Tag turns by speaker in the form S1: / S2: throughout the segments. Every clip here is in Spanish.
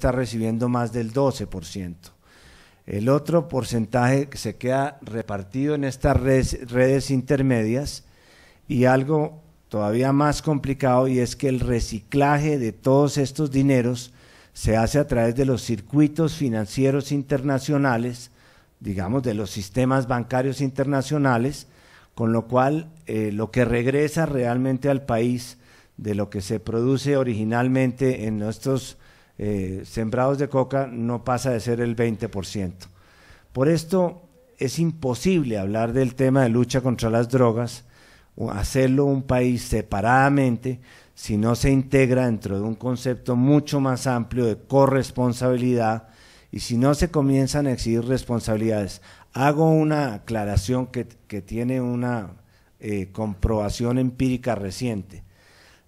S1: está recibiendo más del 12%. El otro porcentaje que se queda repartido en estas redes, intermedias y algo todavía más complicado y es que el reciclaje de todos estos dineros se hace a través de los circuitos financieros internacionales, digamos, de los sistemas bancarios internacionales, con lo cual eh, lo que regresa realmente al país de lo que se produce originalmente en nuestros eh, sembrados de coca no pasa de ser el 20%. Por esto es imposible hablar del tema de lucha contra las drogas, hacerlo un país separadamente, si no se integra dentro de un concepto mucho más amplio de corresponsabilidad y si no se comienzan a exigir responsabilidades. Hago una aclaración que, tiene una eh, comprobación empírica reciente.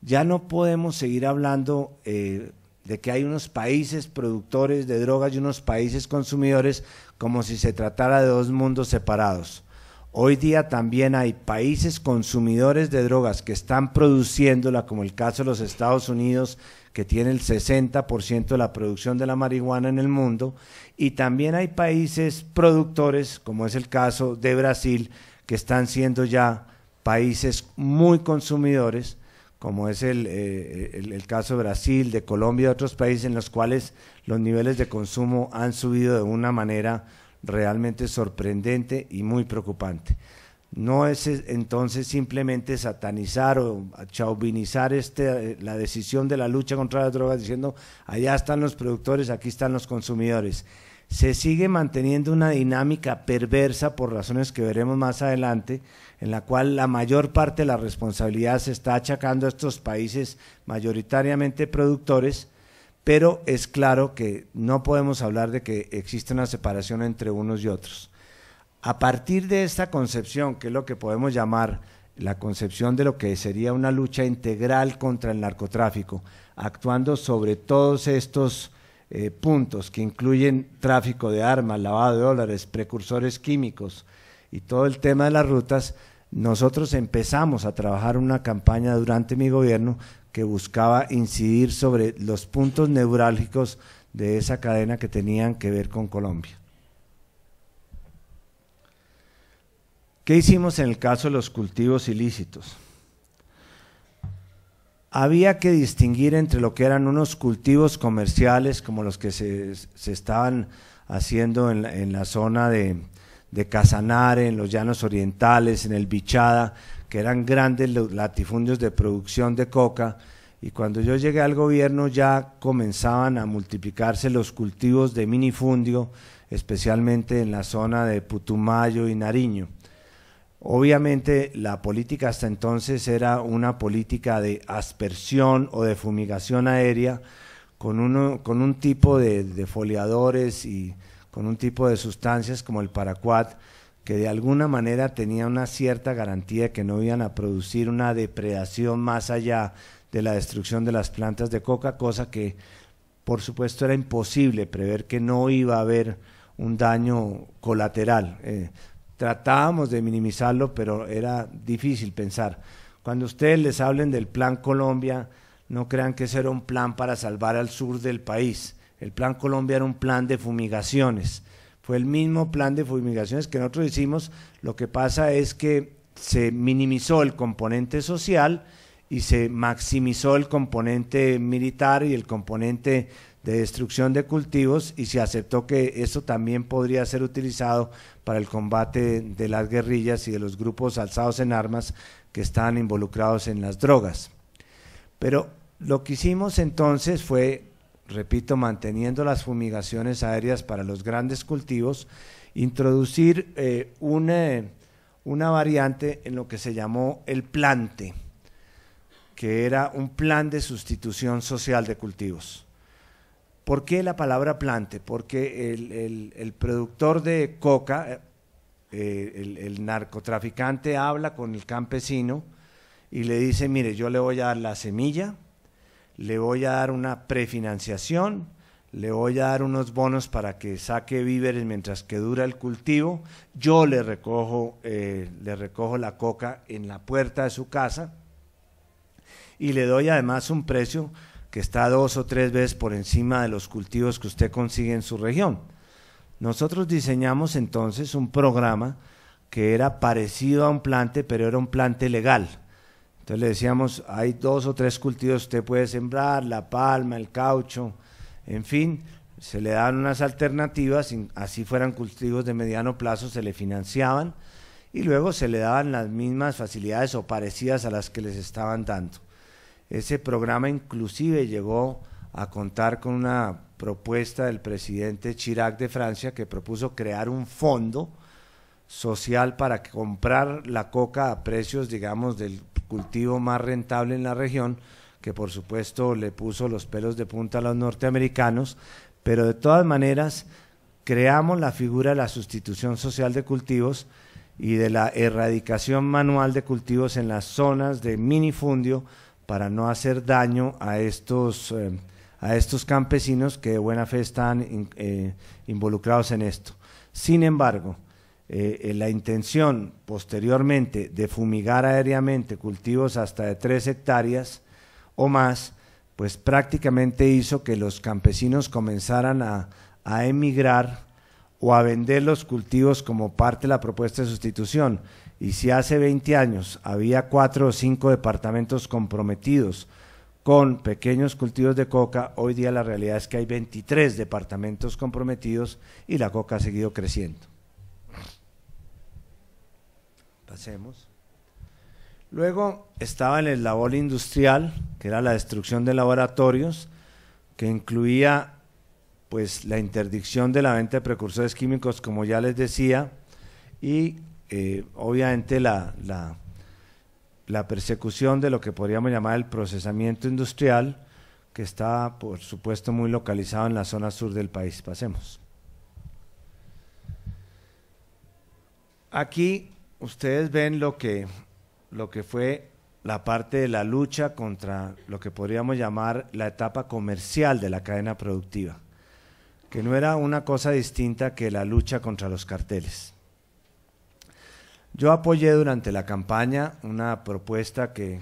S1: Ya no podemos seguir hablando eh, de que hay unos países productores de drogas y unos países consumidores como si se tratara de dos mundos separados. Hoy día también hay países consumidores de drogas que están produciéndola, como el caso de los Estados Unidos, que tiene el 60% de la producción de la marihuana en el mundo, y también hay países productores, como es el caso de Brasil, que están siendo ya países muy consumidores como es eh, el, caso de Brasil, de Colombia y otros países en los cuales los niveles de consumo han subido de una manera realmente sorprendente y muy preocupante. No es eh, entonces simplemente satanizar o chauvinizar este, eh, la decisión de la lucha contra las drogas diciendo allá están los productores, aquí están los consumidores se sigue manteniendo una dinámica perversa por razones que veremos más adelante, en la cual la mayor parte de la responsabilidad se está achacando a estos países mayoritariamente productores, pero es claro que no podemos hablar de que existe una separación entre unos y otros. A partir de esta concepción, que es lo que podemos llamar la concepción de lo que sería una lucha integral contra el narcotráfico, actuando sobre todos estos eh, puntos que incluyen tráfico de armas, lavado de dólares, precursores químicos y todo el tema de las rutas, nosotros empezamos a trabajar una campaña durante mi gobierno que buscaba incidir sobre los puntos neurálgicos de esa cadena que tenían que ver con Colombia. ¿Qué hicimos en el caso de los cultivos ilícitos? había que distinguir entre lo que eran unos cultivos comerciales como los que se, se estaban haciendo en la, en la zona de, de, Casanare, en los llanos orientales, en el Bichada, que eran grandes latifundios de producción de coca. Y cuando yo llegué al gobierno ya comenzaban a multiplicarse los cultivos de minifundio, especialmente en la zona de Putumayo y Nariño. Obviamente la política hasta entonces era una política de aspersión o de fumigación aérea con, uno, con un tipo de, foliadores y con un tipo de sustancias como el paraquat que de alguna manera tenía una cierta garantía de que no iban a producir una depredación más allá de la destrucción de las plantas de coca, cosa que por supuesto era imposible prever que no iba a haber un daño colateral. Eh, tratábamos de minimizarlo, pero era difícil pensar. Cuando ustedes les hablen del Plan Colombia, no crean que ese era un plan para salvar al sur del país. El Plan Colombia era un plan de fumigaciones. Fue el mismo plan de fumigaciones que nosotros hicimos. Lo que pasa es que se minimizó el componente social y se maximizó el componente militar y el componente de destrucción de cultivos y se aceptó que eso también podría ser utilizado para el combate de las guerrillas y de los grupos alzados en armas que están involucrados en las drogas. Pero lo que hicimos entonces fue, repito, manteniendo las fumigaciones aéreas para los grandes cultivos, introducir eh, eh, una variante en lo que se llamó el plante que era un plan de sustitución social de cultivos. ¿Por qué la palabra plante? Porque el, productor de coca, eh, eh, el, narcotraficante habla con el campesino y le dice, mire, yo le voy a dar la semilla, le voy a dar una prefinanciación, le voy a dar unos bonos para que saque víveres mientras que dura el cultivo, yo le recojo, eh, le recojo la coca en la puerta de su casa y le doy además un precio que está dos o tres veces por encima de los cultivos que usted consigue en su región. Nosotros diseñamos entonces un programa que era parecido a un plante, pero era un plante legal. Entonces le decíamos, hay dos o tres cultivos que usted puede sembrar, la palma, el caucho, en fin, se le daban unas alternativas, así fueran cultivos de mediano plazo, se le financiaban y luego se le daban las mismas facilidades o parecidas a las que les estaban dando. Ese programa inclusive llegó a contar con una propuesta del presidente Chirac de Francia que propuso crear un fondo social para comprar la coca a precios, digamos, del cultivo más rentable en la región, que por supuesto le puso los pelos de punta a los norteamericanos, pero de todas maneras creamos la figura de la sustitución social de cultivos y de la erradicación manual de cultivos en las zonas de minifundio para no hacer daño a estos, eh, a estos campesinos que de buena fe están eh, involucrados en esto. Sin embargo, eh, la intención posteriormente de fumigar aéreamente cultivos hasta de tres hectáreas o más, pues prácticamente hizo que los campesinos comenzaran a emigrar o a vender los cultivos como parte de la propuesta de sustitución y si hace 20 años había cuatro o cinco departamentos comprometidos con pequeños cultivos de coca, hoy día la realidad es que hay 23 departamentos comprometidos y la coca ha seguido creciendo. Pasemos. Luego estaba en el labor industrial, que era la destrucción de laboratorios, que incluía pues la interdicción de la venta de precursores químicos, como ya les decía, y eh, obviamente la, la, persecución de lo que podríamos llamar el procesamiento industrial, que está, por supuesto, muy localizado en la zona sur del país. Pasemos. Aquí ustedes ven lo que, lo que fue la parte de la lucha contra lo que podríamos llamar la etapa comercial de la cadena productiva, que no era una cosa distinta que la lucha contra los carteles. Yo apoyé durante la campaña una propuesta que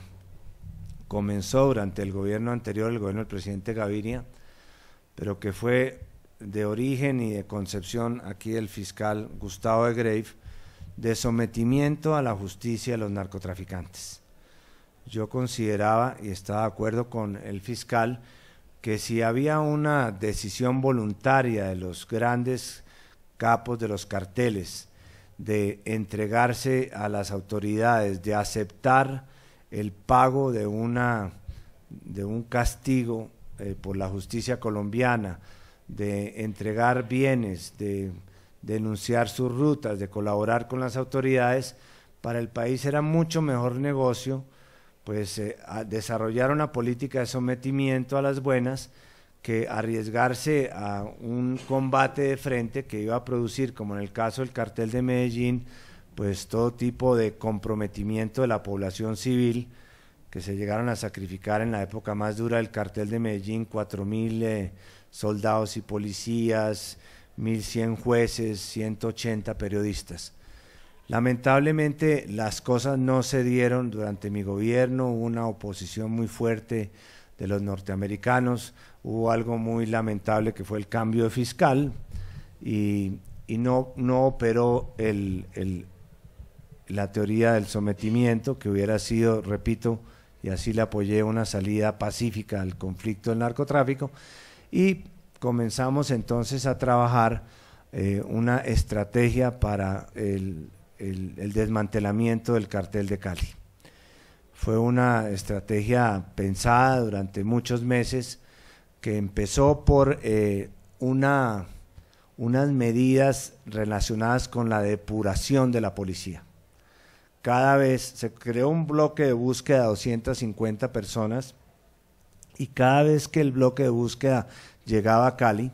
S1: comenzó durante el gobierno anterior, el gobierno del presidente Gaviria, pero que fue de origen y de concepción aquí del fiscal Gustavo de Grave, de sometimiento a la justicia de los narcotraficantes. Yo consideraba y estaba de acuerdo con el fiscal que si había una decisión voluntaria de los grandes capos de los carteles de entregarse a las autoridades, de aceptar el pago de, una, de un castigo eh, por la justicia colombiana, de entregar bienes, de denunciar sus rutas, de colaborar con las autoridades, para el país era mucho mejor negocio pues eh, desarrollar una política de sometimiento a las buenas que arriesgarse a un combate de frente que iba a producir, como en el caso del cartel de Medellín, pues todo tipo de comprometimiento de la población civil que se llegaron a sacrificar en la época más dura del cartel de Medellín, 4.000 mil eh, soldados y policías, 1.100 jueces, 180 periodistas. Lamentablemente las cosas no se dieron durante mi gobierno, hubo una oposición muy fuerte de los norteamericanos, hubo algo muy lamentable que fue el cambio de fiscal y, no, operó la teoría del sometimiento que hubiera sido, repito, y así le apoyé una salida pacífica al conflicto del narcotráfico y comenzamos entonces a trabajar eh, una estrategia para el, el desmantelamiento del cartel de Cali. Fue una estrategia pensada durante muchos meses, que empezó por eh, una, unas medidas relacionadas con la depuración de la policía. Cada vez se creó un bloque de búsqueda de 250 personas y cada vez que el bloque de búsqueda llegaba a Cali,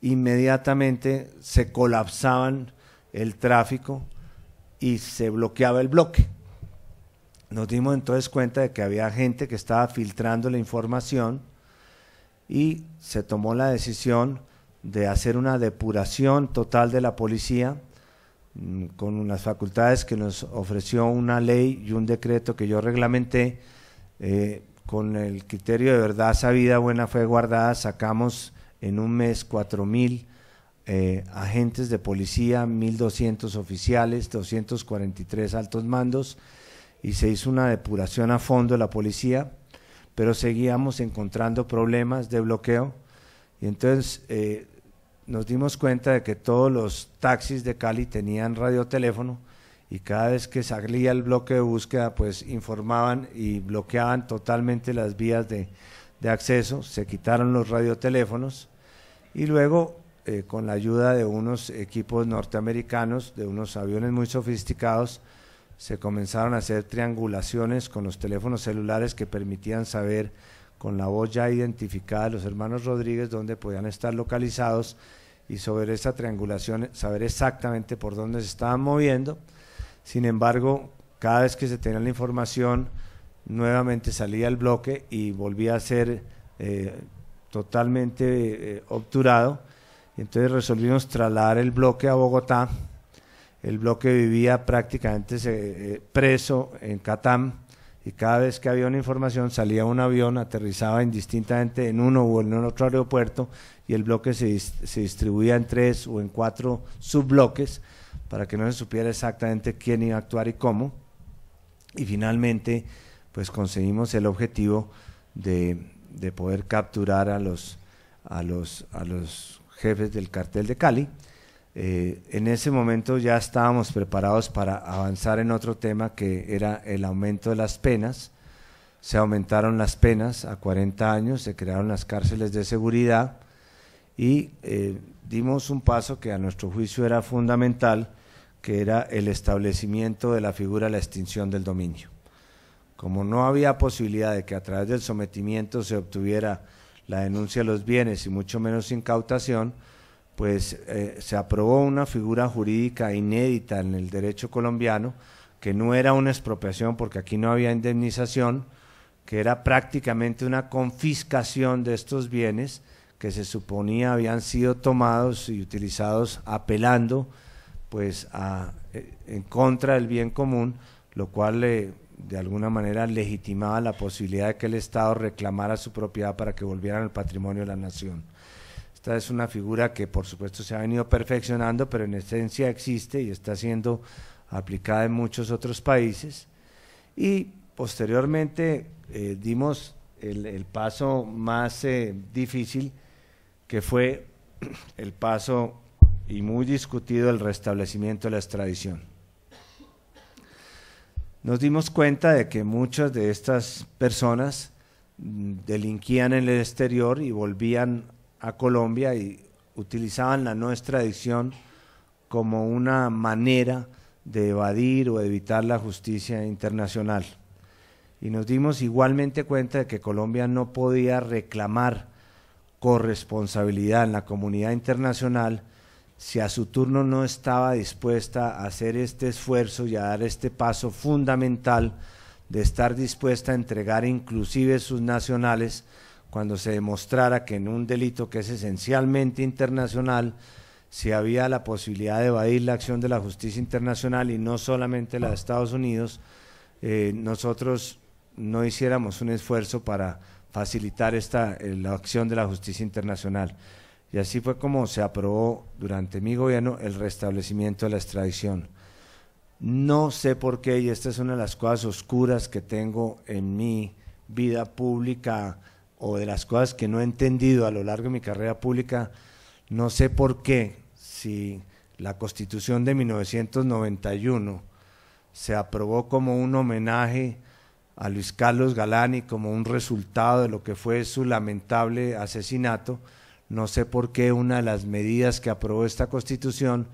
S1: inmediatamente se colapsaban el tráfico y se bloqueaba el bloque. Nos dimos entonces cuenta de que había gente que estaba filtrando la información y se tomó la decisión de hacer una depuración total de la policía mm, con unas facultades que nos ofreció una ley y un decreto que yo reglamenté eh, con el criterio de verdad sabida, buena fue guardada, sacamos en un mes cuatro mil eh, agentes de policía, 1.200 oficiales, 243 altos mandos y se hizo una depuración a fondo de la policía pero seguíamos encontrando problemas de bloqueo. Y entonces eh, nos dimos cuenta de que todos los taxis de Cali tenían radioteléfono y cada vez que salía el bloque de búsqueda, pues informaban y bloqueaban totalmente las vías de, acceso, se quitaron los radioteléfonos y luego eh, con la ayuda de unos equipos norteamericanos, de unos aviones muy sofisticados, se comenzaron a hacer triangulaciones con los teléfonos celulares que permitían saber con la voz ya identificada de los hermanos Rodríguez dónde podían estar localizados y sobre esa triangulación saber exactamente por dónde se estaban moviendo. Sin embargo, cada vez que se tenía la información, nuevamente salía el bloque y volvía a ser eh, totalmente eh, obturado. Entonces resolvimos trasladar el bloque a Bogotá el bloque vivía prácticamente eh, preso en Catam y cada vez que había una información salía un avión, aterrizaba indistintamente en uno o en otro aeropuerto y el bloque se, se distribuía en tres o en cuatro subbloques para que no se supiera exactamente quién iba a actuar y cómo. Y finalmente, pues conseguimos el objetivo de, de poder capturar a los, a, los, a los jefes del cartel de Cali eh, en ese momento ya estábamos preparados para avanzar en otro tema que era el aumento de las penas. Se aumentaron las penas a 40 años, se crearon las cárceles de seguridad y eh, dimos un paso que a nuestro juicio era fundamental, que era el establecimiento de la figura de la extinción del dominio. Como no había posibilidad de que a través del sometimiento se obtuviera la denuncia de los bienes y mucho menos incautación, pues eh, se aprobó una figura jurídica inédita en el derecho colombiano, que no era una expropiación porque aquí no había indemnización, que era prácticamente una confiscación de estos bienes que se suponía habían sido tomados y utilizados apelando pues eh, en contra del bien común, lo cual de alguna manera legitimaba la posibilidad de que el Estado reclamara su propiedad para que volvieran al patrimonio de la nación. Esta es una figura que por supuesto se ha venido perfeccionando, pero en esencia existe y está siendo aplicada en muchos otros países. Y posteriormente eh, dimos el, paso más eh, difícil, que fue el paso y muy discutido el restablecimiento de la extradición. Nos dimos cuenta de que muchas de estas personas mm, delinquían en el exterior y volvían a Colombia y utilizaban la no extradición como una manera de evadir o evitar la justicia internacional. Y nos dimos igualmente cuenta de que Colombia no podía reclamar corresponsabilidad en la comunidad internacional si a su turno no estaba dispuesta a hacer este esfuerzo y a dar este paso fundamental de estar dispuesta a entregar inclusive sus nacionales cuando se demostrara que en un delito que es esencialmente internacional, si había la posibilidad de evadir la acción de la justicia internacional y no solamente la de Estados Unidos, eh, nosotros no hiciéramos un esfuerzo para facilitar esta, eh, la acción de la justicia internacional. Y así fue como se aprobó durante mi gobierno el restablecimiento de la extradición. No sé por qué, y esta es una de las cosas oscuras que tengo en mi vida pública, o de las cosas que no he entendido a lo largo de mi carrera pública, no sé por qué, si la constitución de 1991 se aprobó como un homenaje a Luis Carlos Galán y como un resultado de lo que fue su lamentable asesinato, no sé por qué una de las medidas que aprobó esta constitución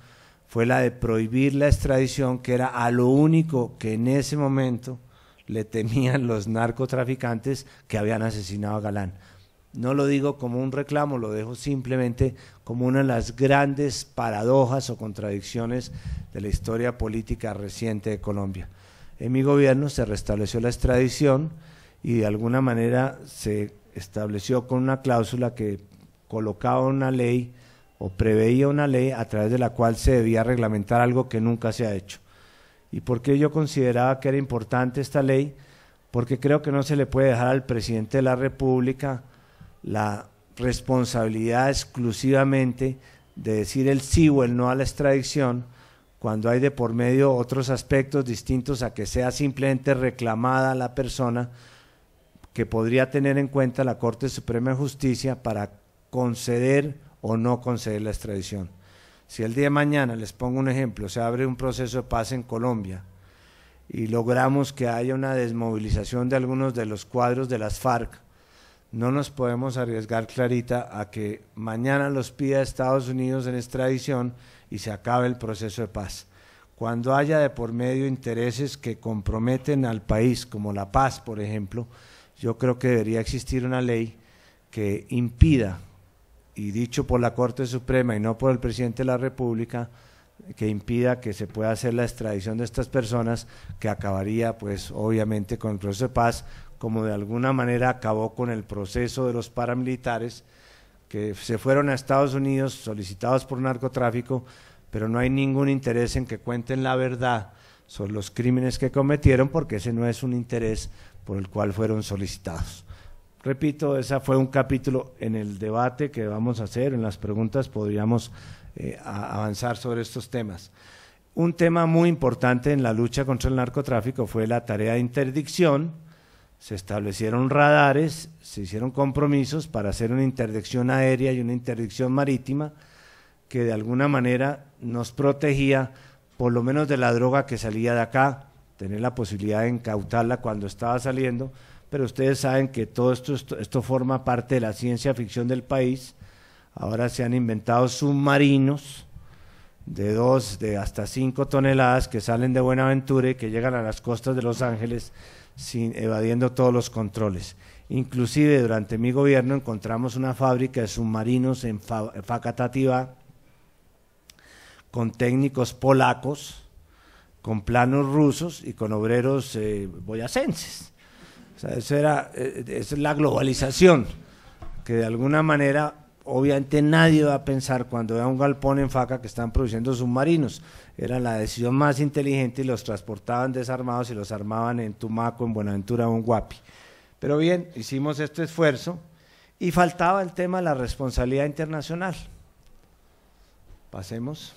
S1: fue la de prohibir la extradición, que era a lo único que en ese momento le temían los narcotraficantes que habían asesinado a Galán. No lo digo como un reclamo, lo dejo simplemente como una de las grandes paradojas o contradicciones de la historia política reciente de Colombia. En mi gobierno se restableció la extradición y de alguna manera se estableció con una cláusula que colocaba una ley o preveía una ley a través de la cual se debía reglamentar algo que nunca se ha hecho y por qué yo consideraba que era importante esta ley, porque creo que no se le puede dejar al presidente de la República la responsabilidad exclusivamente de decir el sí o el no a la extradición, cuando hay de por medio otros aspectos distintos a que sea simplemente reclamada la persona que podría tener en cuenta la Corte Suprema de Justicia para conceder o no conceder la extradición. Si el día de mañana, les pongo un ejemplo, se abre un proceso de paz en Colombia y logramos que haya una desmovilización de algunos de los cuadros de las FARC, no nos podemos arriesgar clarita a que mañana los pida Estados Unidos en extradición y se acabe el proceso de paz. Cuando haya de por medio intereses que comprometen al país, como la paz, por ejemplo, yo creo que debería existir una ley que impida y dicho por la Corte Suprema y no por el presidente de la República que impida que se pueda hacer la extradición de estas personas que acabaría pues obviamente con el proceso de paz como de alguna manera acabó con el proceso de los paramilitares que se fueron a Estados Unidos solicitados por narcotráfico pero no hay ningún interés en que cuenten la verdad sobre los crímenes que cometieron porque ese no es un interés por el cual fueron solicitados. Repito, ese fue un capítulo en el debate que vamos a hacer, en las preguntas podríamos eh, avanzar sobre estos temas. Un tema muy importante en la lucha contra el narcotráfico fue la tarea de interdicción. Se establecieron radares, se hicieron compromisos para hacer una interdicción aérea y una interdicción marítima que de alguna manera nos protegía por lo menos de la droga que salía de acá, tener la posibilidad de incautarla cuando estaba saliendo pero ustedes saben que todo esto, esto, forma parte de la ciencia ficción del país. Ahora se han inventado submarinos de dos, de hasta cinco toneladas que salen de Buenaventura y que llegan a las costas de Los Ángeles evadiendo todos los controles. Inclusive durante mi gobierno encontramos una fábrica de submarinos en, Facatativá con técnicos polacos, con planos rusos y con obreros eh, boyacenses. O eso era, eh, eh, es la globalización, que de alguna manera obviamente nadie va a pensar cuando vea un galpón en faca que están produciendo submarinos. Era la decisión más inteligente y los transportaban desarmados y los armaban en Tumaco, en Buenaventura o en Guapi. Pero bien, hicimos este esfuerzo y faltaba el tema de la responsabilidad internacional. Pasemos.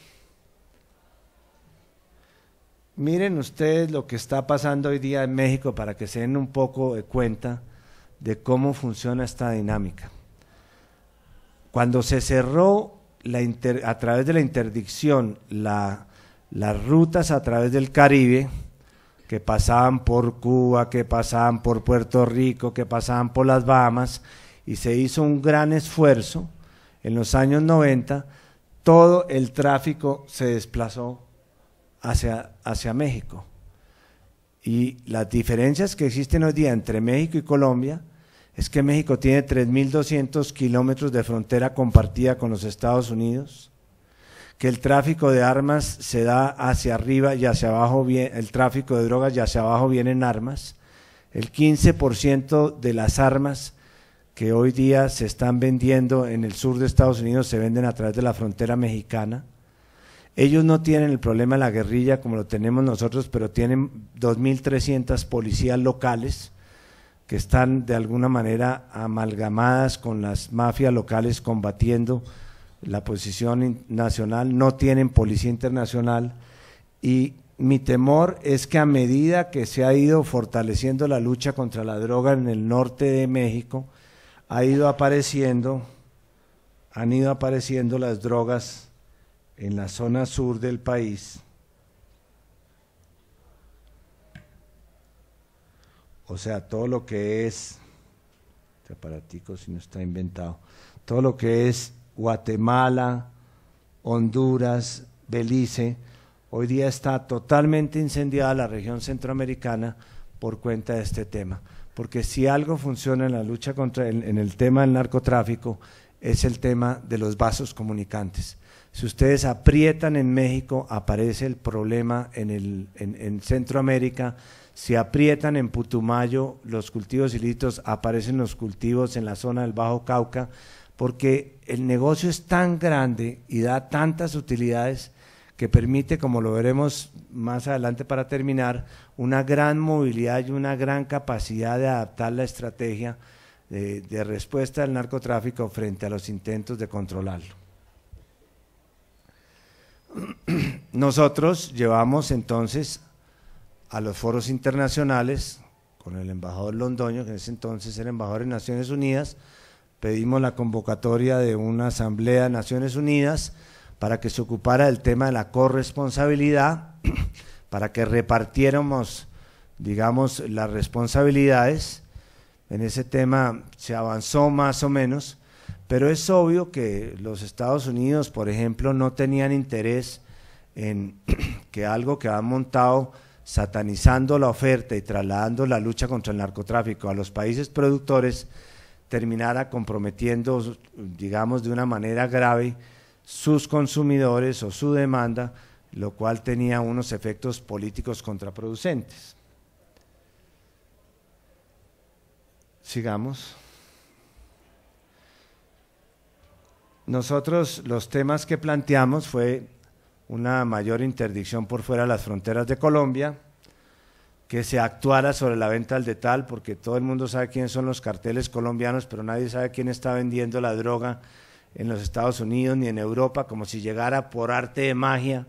S1: Miren ustedes lo que está pasando hoy día en México para que se den un poco de cuenta de cómo funciona esta dinámica. Cuando se cerró a través de la interdicción las rutas a través del Caribe, que pasaban por Cuba, que pasaban por Puerto Rico, que pasaban por las Bahamas, y se hizo un gran esfuerzo en los años 90, todo el tráfico se desplazó hacia, hacia México. Y las diferencias que existen hoy día entre México y Colombia es que México tiene 3.200 kilómetros de frontera compartida con los Estados Unidos, que el tráfico de armas se da hacia arriba y hacia abajo, el tráfico de drogas y hacia abajo vienen armas. El 15% de las armas que hoy día se están vendiendo en el sur de Estados Unidos se venden a través de la frontera mexicana. Ellos no tienen el problema de la guerrilla como lo tenemos nosotros, pero tienen 2.300 policías locales que están de alguna manera amalgamadas con las mafias locales combatiendo la posición nacional, no tienen policía internacional y mi temor es que a medida que se ha ido fortaleciendo la lucha contra la droga en el norte de México, ha ido apareciendo, han ido apareciendo las drogas en la zona sur del país, o sea, todo lo que es, este si no está inventado, todo lo que es Guatemala, Honduras, Belice, hoy día está totalmente incendiada la región centroamericana por cuenta de este tema. Porque si algo funciona en la lucha contra el, en el tema del narcotráfico, es el tema de los vasos comunicantes. Si ustedes aprietan en México, aparece el problema en, Centroamérica. Si aprietan en Putumayo, los cultivos ilícitos aparecen los cultivos en la zona del Bajo Cauca, porque el negocio es tan grande y da tantas utilidades que permite, como lo veremos más adelante para terminar, una gran movilidad y una gran capacidad de adaptar la estrategia de, de respuesta al narcotráfico frente a los intentos de controlarlo. Nosotros llevamos entonces a los foros internacionales con el embajador Londoño, que en ese entonces era embajador de Naciones Unidas, pedimos la convocatoria de una asamblea de Naciones Unidas para que se ocupara del tema de la corresponsabilidad, para que repartiéramos, digamos, las responsabilidades. En ese tema se avanzó más o menos, pero es obvio que los Estados Unidos, por ejemplo, no tenían interés en que algo que han montado satanizando la oferta y trasladando la lucha contra el narcotráfico a los países productores terminara comprometiendo, digamos, de una manera grave sus consumidores o su demanda, lo cual tenía unos efectos políticos contraproducentes. Sigamos. Nosotros los temas que planteamos fue una mayor interdicción por fuera de las fronteras de Colombia, que se actuara sobre la venta al detal, porque todo el mundo sabe quiénes son los carteles colombianos, pero nadie sabe quién está vendiendo la droga en los Estados Unidos ni en Europa, como si llegara por arte de magia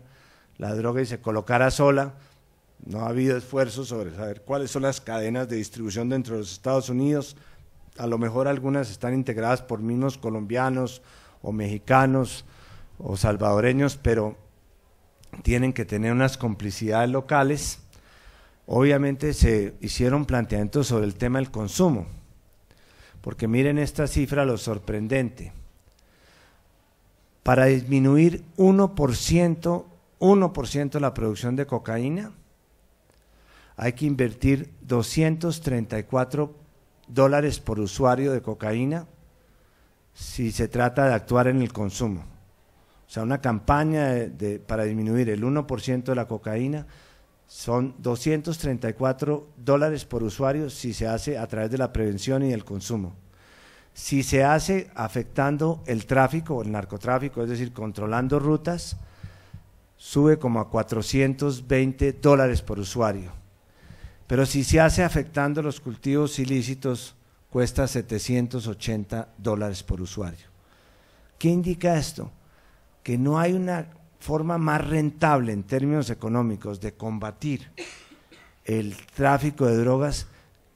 S1: la droga y se colocara sola. No ha habido esfuerzo sobre saber cuáles son las cadenas de distribución dentro de los Estados Unidos. A lo mejor algunas están integradas por mismos colombianos o mexicanos o salvadoreños, pero tienen que tener unas complicidades locales. Obviamente se hicieron planteamientos sobre el tema del consumo, porque miren esta cifra lo sorprendente. Para disminuir 1%, 1% la producción de cocaína, hay que invertir 234 dólares por usuario de cocaína si se trata de actuar en el consumo. O sea, una campaña para disminuir el 1% de la cocaína son 234 dólares por usuario si se hace a través de la prevención y el consumo. Si se hace afectando el tráfico, el narcotráfico, es decir, controlando rutas, sube como a 420 dólares por usuario. Pero si se hace afectando los cultivos ilícitos, cuesta 780 dólares por usuario. ¿Qué indica esto? Que no hay una forma más rentable en términos económicos de combatir el tráfico de drogas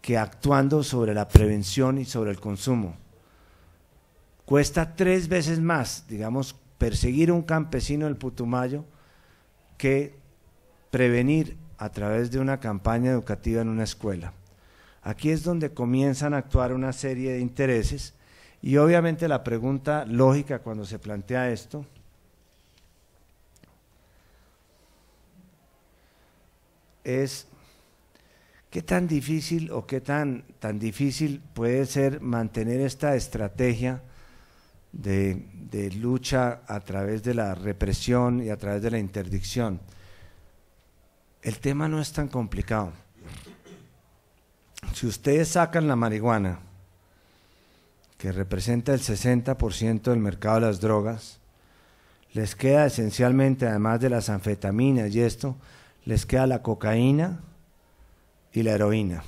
S1: que actuando sobre la prevención y sobre el consumo. Cuesta tres veces más, digamos, perseguir a un campesino del Putumayo que prevenir a través de una campaña educativa en una escuela. Aquí es donde comienzan a actuar una serie de intereses y obviamente la pregunta lógica cuando se plantea esto es qué tan difícil o qué tan, tan difícil puede ser mantener esta estrategia de, de lucha a través de la represión y a través de la interdicción. El tema no es tan complicado si ustedes sacan la marihuana, que representa el 60% del mercado de las drogas, les queda esencialmente, además de las anfetaminas y esto, les queda la cocaína y la heroína.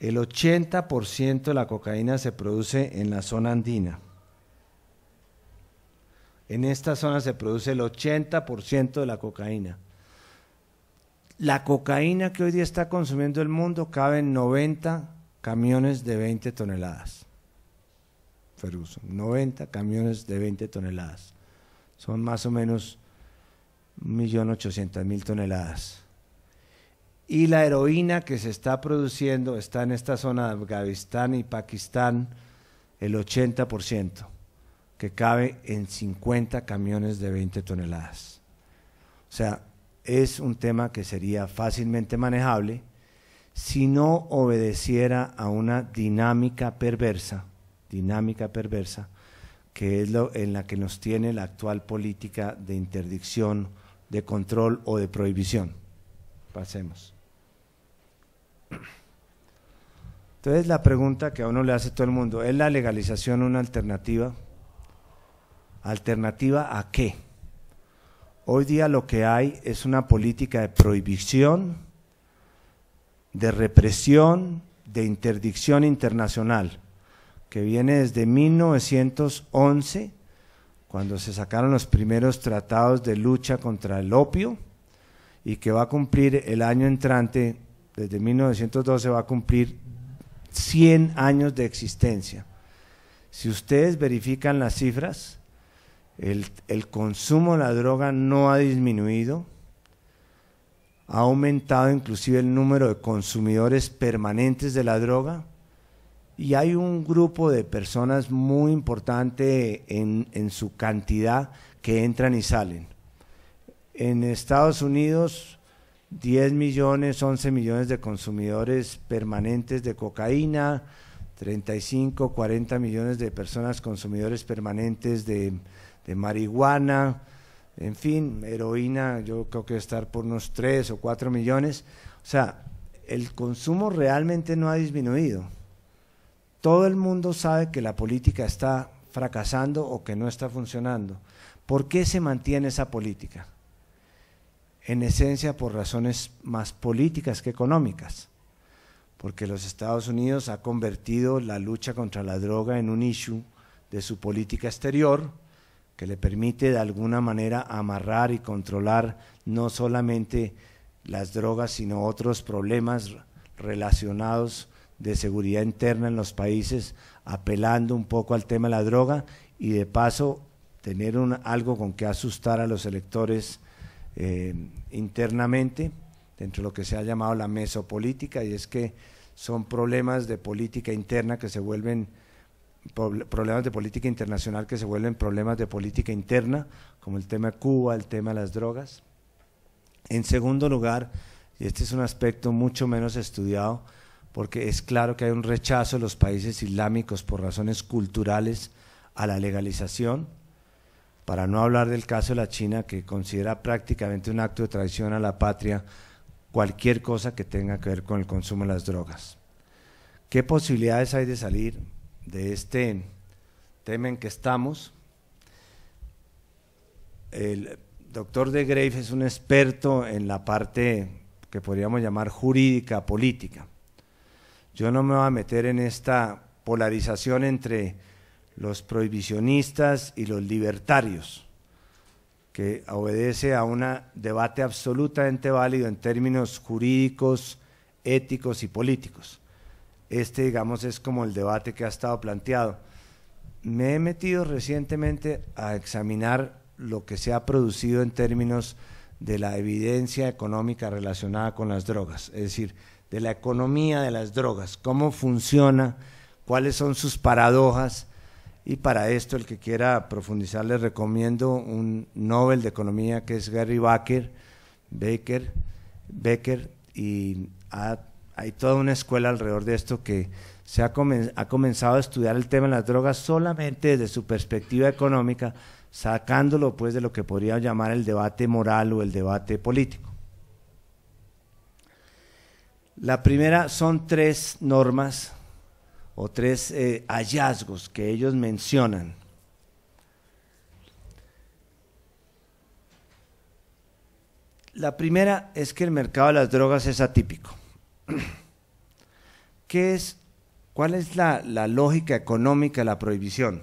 S1: El 80% de la cocaína se produce en la zona andina. En esta zona se produce el 80% de la cocaína. La cocaína que hoy día está consumiendo el mundo cabe en 90 camiones de 20 toneladas. Feruso, 90 camiones de 20 toneladas. Son más o menos 1.800.000 toneladas. Y la heroína que se está produciendo está en esta zona de Afganistán y Pakistán, el 80%, que cabe en 50 camiones de 20 toneladas. O sea, es un tema que sería fácilmente manejable si no obedeciera a una dinámica perversa, dinámica perversa, que es lo, en la que nos tiene la actual política de interdicción, de control o de prohibición. Pasemos. Entonces la pregunta que a uno le hace todo el mundo, ¿es la legalización una alternativa? ¿Alternativa a qué? Hoy día lo que hay es una política de prohibición, de represión, de interdicción internacional, que viene desde 1911, cuando se sacaron los primeros tratados de lucha contra el opio, y que va a cumplir el año entrante, desde 1912 va a cumplir 100 años de existencia. Si ustedes verifican las cifras, el, consumo de la droga no ha disminuido, ha aumentado inclusive el número de consumidores permanentes de la droga y hay un grupo de personas muy importante en, en su cantidad que entran y salen. En Estados Unidos, 10 millones, 11 millones de consumidores permanentes de cocaína, 35, 40 millones de personas consumidores permanentes de de marihuana, en fin, heroína, yo creo que estar por unos 3 o 4 millones. O sea, el consumo realmente no ha disminuido. Todo el mundo sabe que la política está fracasando o que no está funcionando. ¿Por qué se mantiene esa política? En esencia por razones más políticas que económicas, porque los Estados Unidos ha convertido la lucha contra la droga en un issue de su política exterior, que le permite de alguna manera amarrar y controlar no solamente las drogas, sino otros problemas relacionados de seguridad interna en los países, apelando un poco al tema de la droga y de paso tener algo con que asustar a los electores eh, internamente dentro de lo que se ha llamado la mesopolítica y es que son problemas de política interna que se vuelven problemas de política internacional que se vuelven problemas de política interna, como el tema de Cuba, el tema de las drogas. En segundo lugar, y este es un aspecto mucho menos estudiado, porque es claro que hay un rechazo de los países islámicos por razones culturales a la legalización, para no hablar del caso de la China, que considera prácticamente un acto de traición a la patria cualquier cosa que tenga que ver con el consumo de las drogas. ¿Qué posibilidades hay de salir? de este tema en que estamos. El doctor de Greif es un experto en la parte que podríamos llamar jurídica, política. Yo no me voy a meter en esta polarización entre los prohibicionistas y los libertarios, que obedece a un debate absolutamente válido en términos jurídicos, éticos y políticos. Este, digamos, es como el debate que ha estado planteado. Me he metido recientemente a examinar lo que se ha producido en términos de la evidencia económica relacionada con las drogas, es decir, de la economía de las drogas, cómo funciona, cuáles son sus paradojas, y para esto el que quiera profundizar les recomiendo un Nobel de Economía que es Gary Baker, Baker, Becker, y ha hay toda una escuela alrededor de esto que se ha, comenzado a estudiar el tema de las drogas solamente desde su perspectiva económica, sacándolo pues de lo que podría llamar el debate moral o el debate político. La primera son tres normas o tres eh, hallazgos que ellos mencionan. La primera es que el mercado de las drogas es atípico. ¿Qué es, ¿Cuál es la, lógica económica de la prohibición?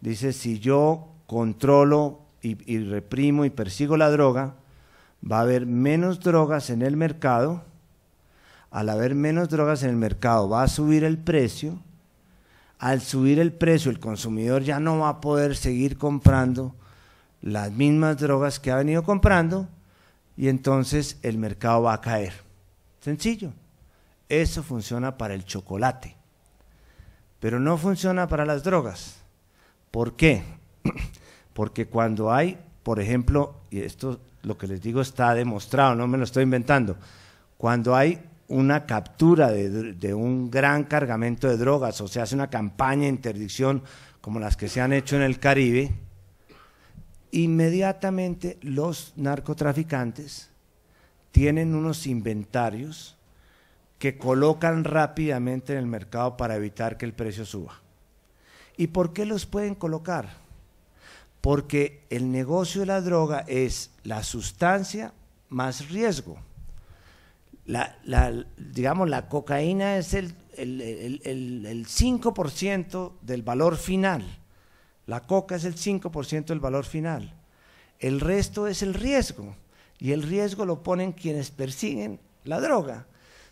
S1: Dice, si yo controlo y reprimo y persigo la droga, va a haber menos drogas en el mercado. Al haber menos drogas en el mercado, va a subir el precio. Al subir el precio, el consumidor ya no va a poder seguir comprando las mismas drogas que ha venido comprando y entonces el mercado va a caer. Sencillo. Eso funciona para el chocolate, pero no funciona para las drogas. ¿Por qué? Porque cuando hay, por ejemplo, y esto lo que les digo está demostrado, no me lo estoy inventando, cuando hay una captura de, un gran cargamento de drogas o se hace una campaña de interdicción como las que se han hecho en el Caribe, inmediatamente los narcotraficantes tienen unos inventarios que colocan rápidamente en el mercado para evitar que el precio suba. ¿Y por qué los pueden colocar? Porque el negocio de la droga es la sustancia más riesgo. La, digamos, la cocaína es el, el, el, el 5% del valor final. La coca es el 5% del valor final. El resto es el riesgo y el riesgo lo ponen quienes persiguen la droga.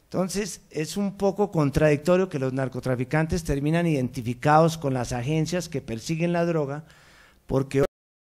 S1: Entonces, es un poco contradictorio que los narcotraficantes terminan identificados con las agencias que persiguen la droga, porque